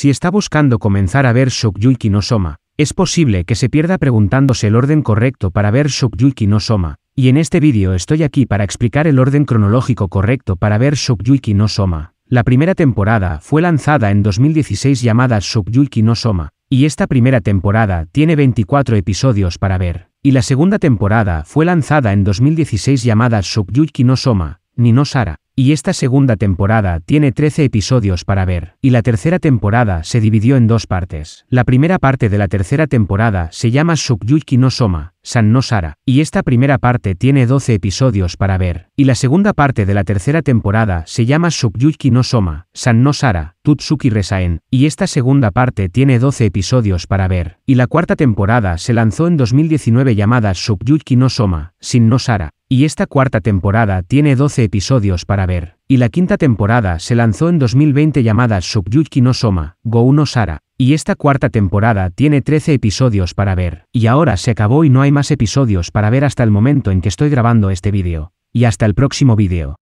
Si está buscando comenzar a ver Shokyuki no Soma, es posible que se pierda preguntándose el orden correcto para ver Shokyuki no Soma, y en este vídeo estoy aquí para explicar el orden cronológico correcto para ver Shokyuki no Soma. La primera temporada fue lanzada en 2016 llamada Shokyuki no Soma, y esta primera temporada tiene 24 episodios para ver. Y la segunda temporada fue lanzada en 2016 llamada Shokyuki no Soma, ni no Sara, y esta segunda temporada tiene 13 episodios para ver, y la tercera temporada se dividió en dos partes. La primera parte de la tercera temporada se llama Sukyuki no Soma, San no Sara, y esta primera parte tiene 12 episodios para ver, y la segunda parte de la tercera temporada se llama subyuki no Soma, San no Sara, Tutsuki Resaen, y esta segunda parte tiene 12 episodios para ver, y la cuarta temporada se lanzó en 2019 llamada subyuki no Soma, Sin no Sara, y esta cuarta temporada tiene 12 episodios para ver. Y la quinta temporada se lanzó en 2020 llamada Subyuki no Soma, Go Sara. Y esta cuarta temporada tiene 13 episodios para ver. Y ahora se acabó y no hay más episodios para ver hasta el momento en que estoy grabando este vídeo. Y hasta el próximo vídeo.